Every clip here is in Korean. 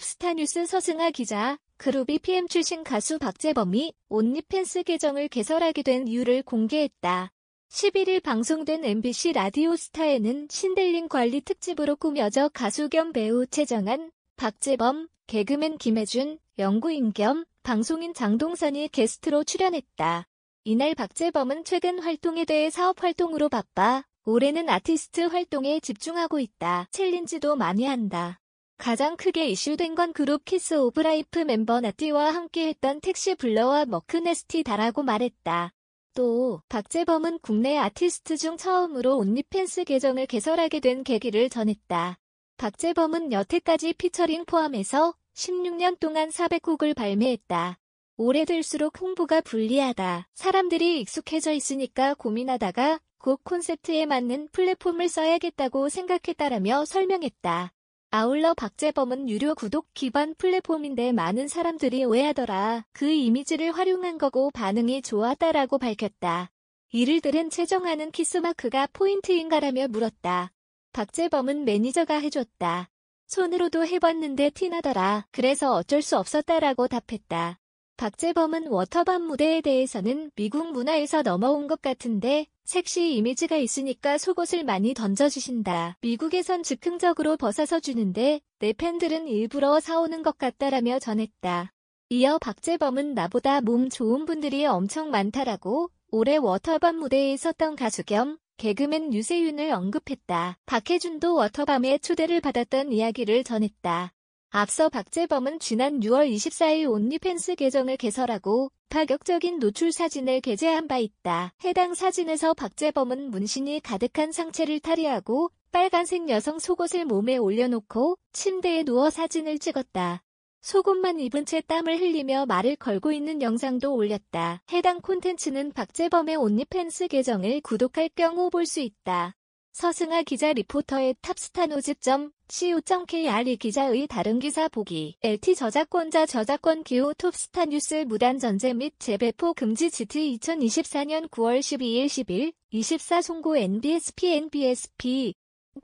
톱스타뉴스 서승아 기자, 그룹이 e PM 출신 가수 박재범이 온니팬스 계정을 개설하게 된 이유를 공개했다. 11일 방송된 MBC 라디오 스타에는 신델링 관리 특집으로 꾸며져 가수 겸 배우 최정한, 박재범, 개그맨 김혜준, 연구인 겸 방송인 장동선이 게스트로 출연했다. 이날 박재범은 최근 활동에 대해 사업 활동으로 바빠 올해는 아티스트 활동에 집중하고 있다. 챌린지도 많이 한다. 가장 크게 이슈된 건 그룹 키스 오브 라이프 멤버 나티와 함께했던 택시 블러와 머크네스티다라고 말했다. 또 박재범은 국내 아티스트 중 처음으로 온리팬스 계정을 개설하게 된 계기를 전했다. 박재범은 여태까지 피처링 포함해서 16년 동안 400곡을 발매했다. 오래될수록 홍보가 불리하다. 사람들이 익숙해져 있으니까 고민하다가 곡 콘셉트에 맞는 플랫폼을 써야겠다고 생각했다라며 설명했다. 아울러 박재범은 유료 구독 기반 플랫폼인데 많은 사람들이 오해하더라. 그 이미지를 활용한 거고 반응이 좋았다라고 밝혔다. 이를 들은 최정아는 키스마크가 포인트인가라며 물었다. 박재범은 매니저가 해줬다. 손으로도 해봤는데 티나더라. 그래서 어쩔 수 없었다라고 답했다. 박재범은 워터밤 무대에 대해서는 미국 문화에서 넘어온 것 같은데 섹시 이미지가 있으니까 속옷을 많이 던져주신다. 미국에선 즉흥적으로 벗어서 주는데 내 팬들은 일부러 사오는 것 같다라며 전했다. 이어 박재범은 나보다 몸 좋은 분들이 엄청 많다라고 올해 워터밤 무대에 섰던 가수 겸 개그맨 유세윤을 언급했다. 박혜준도 워터밤에 초대를 받았던 이야기를 전했다. 앞서 박재범은 지난 6월 24일 온리팬스 계정을 개설하고 파격적인 노출 사진을 게재한 바 있다. 해당 사진에서 박재범은 문신이 가득한 상체를 탈의하고 빨간색 여성 속옷을 몸에 올려놓고 침대에 누워 사진을 찍었다. 속옷만 입은 채 땀을 흘리며 말을 걸고 있는 영상도 올렸다. 해당 콘텐츠는 박재범의 온리팬스 계정을 구독할 경우 볼 수 있다. 서승아 기자 리포터의 탑스타노즈.co.kr 이 기자의 다른 기사 보기 LT 저작권자 저작권 기호 톱스타 뉴스 무단 전제 및 재배포 금지 GT 2024년 9월 12일 10일 24 송고 NBSP NBSP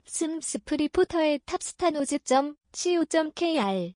슴스프 리포터의 탑스타노즈.co.kr